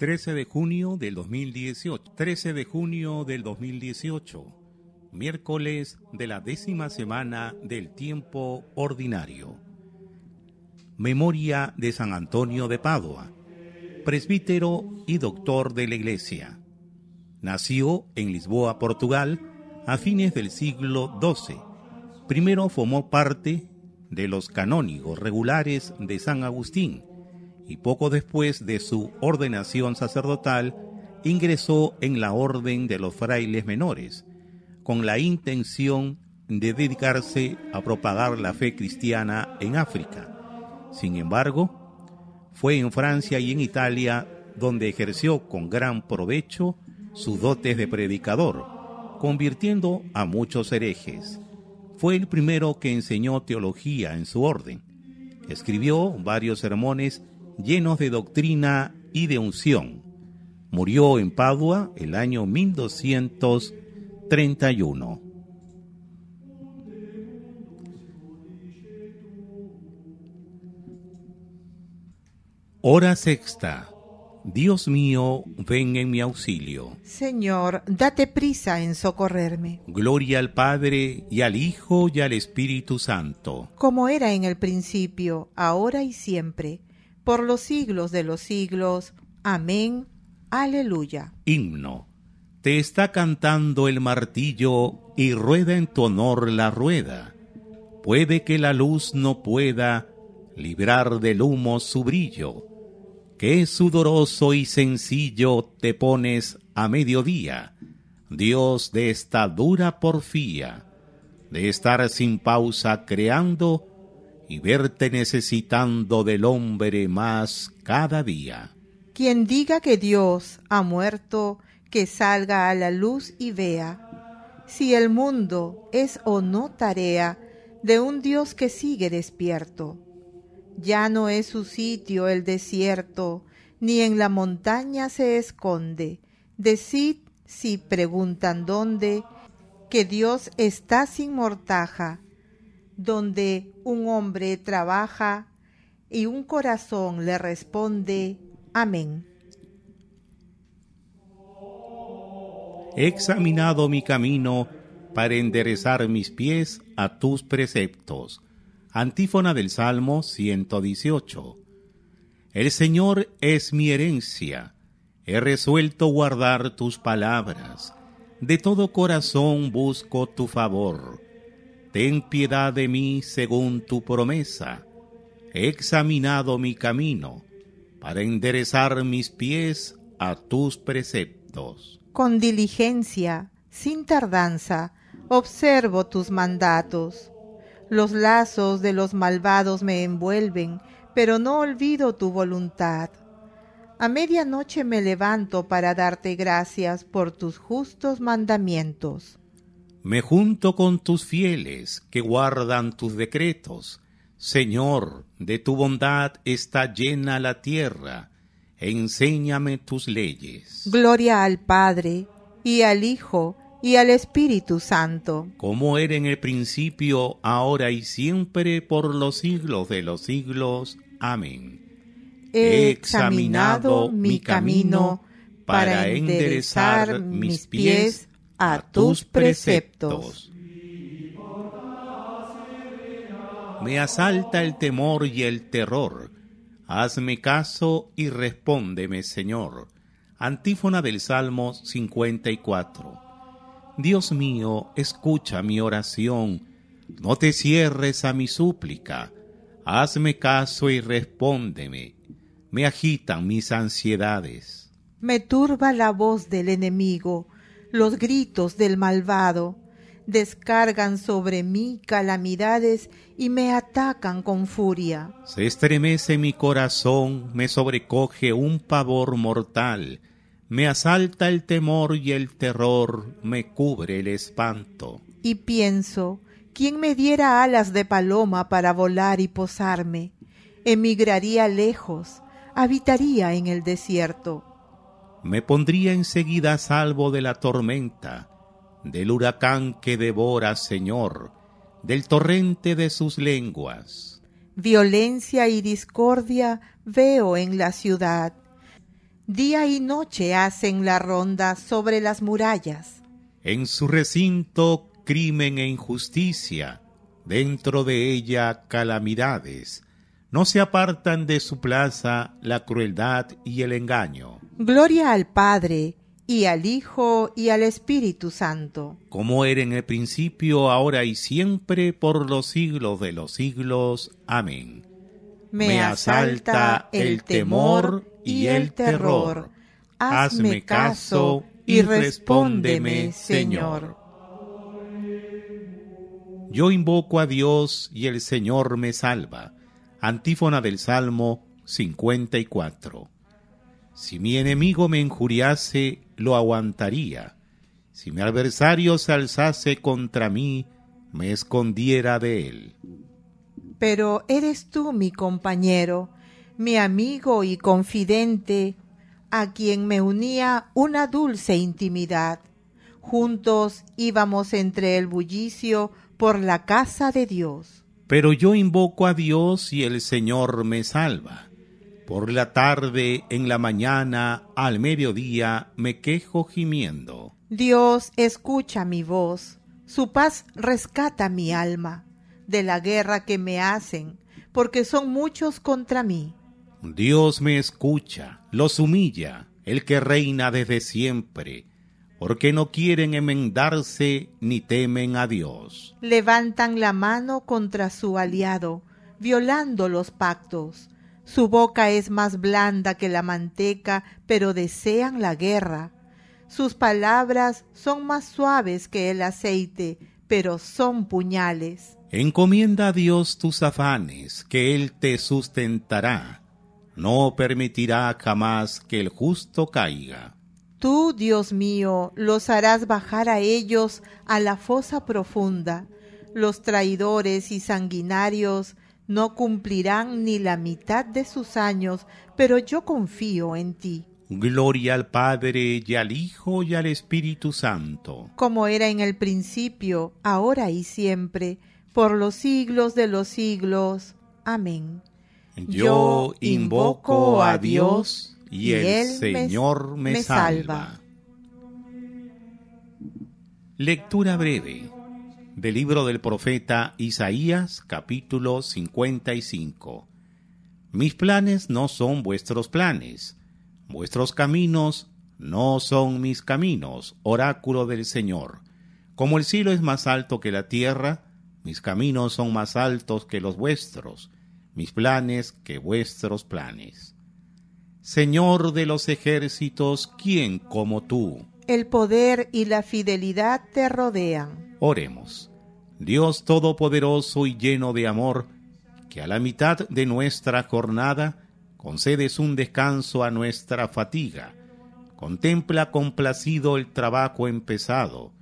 13 de junio del 2018. 13 de junio del 2018. Miércoles de la décima semana del tiempo ordinario. Memoria de San Antonio de Padua, presbítero y doctor de la Iglesia. Nació en Lisboa, Portugal, a fines del siglo XII. Primero formó parte de los canónigos regulares de San Agustín, y poco después de su ordenación sacerdotal ingresó en la Orden de los Frailes Menores, con la intención de dedicarse a propagar la fe cristiana en África. Sin embargo, fue en Francia y en Italia donde ejerció con gran provecho sus dotes de predicador, convirtiendo a muchos herejes. Fue el primero que enseñó teología en su orden. Escribió varios sermones llenos de doctrina y de unción. Murió en Padua el año 1231. Hora sexta. Dios mío, ven en mi auxilio. Señor, date prisa en socorrerme. Gloria al Padre y al Hijo y al Espíritu Santo. Como era en el principio, ahora y siempre por los siglos de los siglos. Amén. Aleluya. Himno. Te está cantando el martillo y rueda en tu honor la rueda. Puede que la luz no pueda librar del humo su brillo, que sudoroso y sencillo te pones a mediodía, Dios de esta dura porfía, de estar sin pausa creando y verte necesitando del hombre más cada día. Quien diga que Dios ha muerto, que salga a la luz y vea si el mundo es o no tarea de un Dios que sigue despierto. Ya no es su sitio el desierto, ni en la montaña se esconde. Decid si preguntan dónde, que Dios está sin mortaja donde un hombre trabaja y un corazón le responde, amén. He examinado mi camino para enderezar mis pies a tus preceptos. Antífona del Salmo 118. El Señor es mi herencia. He resuelto guardar tus palabras. De todo corazón busco tu favor Ten piedad de mí según tu promesa. He examinado mi camino para enderezar mis pies a tus preceptos. Con diligencia, sin tardanza, observo tus mandatos. Los lazos de los malvados me envuelven, pero no olvido tu voluntad. A medianoche me levanto para darte gracias por tus justos mandamientos. Me junto con tus fieles que guardan tus decretos. Señor, de tu bondad está llena la tierra. Enséñame tus leyes. Gloria al Padre, y al Hijo, y al Espíritu Santo. Como era en el principio, ahora y siempre, por los siglos de los siglos. Amén. He examinado mi camino para enderezar mis pies a tus preceptos. Me asalta el temor y el terror. Hazme caso y respóndeme, Señor. Antífona del Salmo 54. Dios mío, escucha mi oración. No te cierres a mi súplica. Hazme caso y respóndeme. Me agitan mis ansiedades. Me turba la voz del enemigo los gritos del malvado, descargan sobre mí calamidades y me atacan con furia. Se estremece mi corazón, me sobrecoge un pavor mortal, me asalta el temor y el terror, me cubre el espanto. Y pienso, ¿quién me diera alas de paloma para volar y posarme? Emigraría lejos, habitaría en el desierto me pondría enseguida a salvo de la tormenta, del huracán que devora, Señor, del torrente de sus lenguas. Violencia y discordia veo en la ciudad. Día y noche hacen la ronda sobre las murallas. En su recinto crimen e injusticia, dentro de ella calamidades no se apartan de su plaza la crueldad y el engaño. Gloria al Padre, y al Hijo, y al Espíritu Santo. Como era en el principio, ahora y siempre, por los siglos de los siglos. Amén. Me, asalta el temor y el terror. Hazme caso y respóndeme, Señor. Yo invoco a Dios y el Señor me salva. Antífona del Salmo 54. Si mi enemigo me injuriase, lo aguantaría. Si mi adversario se alzase contra mí, me escondiera de él. Pero eres tú mi compañero, mi amigo y confidente, a quien me unía una dulce intimidad. Juntos íbamos entre el bullicio por la casa de Dios pero yo invoco a Dios y el Señor me salva. Por la tarde, en la mañana, al mediodía, me quejo gimiendo. Dios escucha mi voz, su paz rescata mi alma de la guerra que me hacen, porque son muchos contra mí. Dios me escucha, los humilla, el que reina desde siempre porque no quieren enmendarse ni temen a Dios. Levantan la mano contra su aliado, violando los pactos. Su boca es más blanda que la manteca, pero desean la guerra. Sus palabras son más suaves que el aceite, pero son puñales. Encomienda a Dios tus afanes, que Él te sustentará. No permitirá jamás que el justo caiga. Tú, Dios mío, los harás bajar a ellos a la fosa profunda. Los traidores y sanguinarios no cumplirán ni la mitad de sus años, pero yo confío en ti. Gloria al Padre y al Hijo y al Espíritu Santo. Como era en el principio, ahora y siempre, por los siglos de los siglos. Amén. Yo invoco a Dios y, el, Señor me, salva. Lectura breve del libro del profeta Isaías capítulo 55. Mis planes no son vuestros planes, vuestros caminos no son mis caminos, oráculo del Señor. Como el cielo es más alto que la tierra, mis caminos son más altos que los vuestros, mis planes que vuestros planes. Señor de los ejércitos, ¿quién como tú? El poder y la fidelidad te rodean. Oremos. Dios Todopoderoso y lleno de amor, que a la mitad de nuestra jornada concedes un descanso a nuestra fatiga. Contempla complacido el trabajo empezado.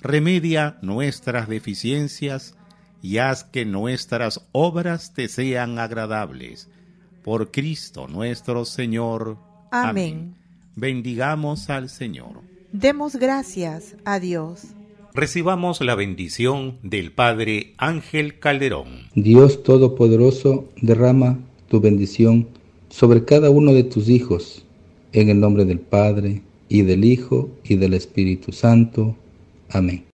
Remedia nuestras deficiencias y haz que nuestras obras te sean agradables por Cristo nuestro Señor. Amén. Bendigamos al Señor. Demos gracias a Dios. Recibamos la bendición del Padre Ángel Calderón. Dios Todopoderoso, derrama tu bendición sobre cada uno de tus hijos, en el nombre del Padre, y del Hijo, y del Espíritu Santo. Amén.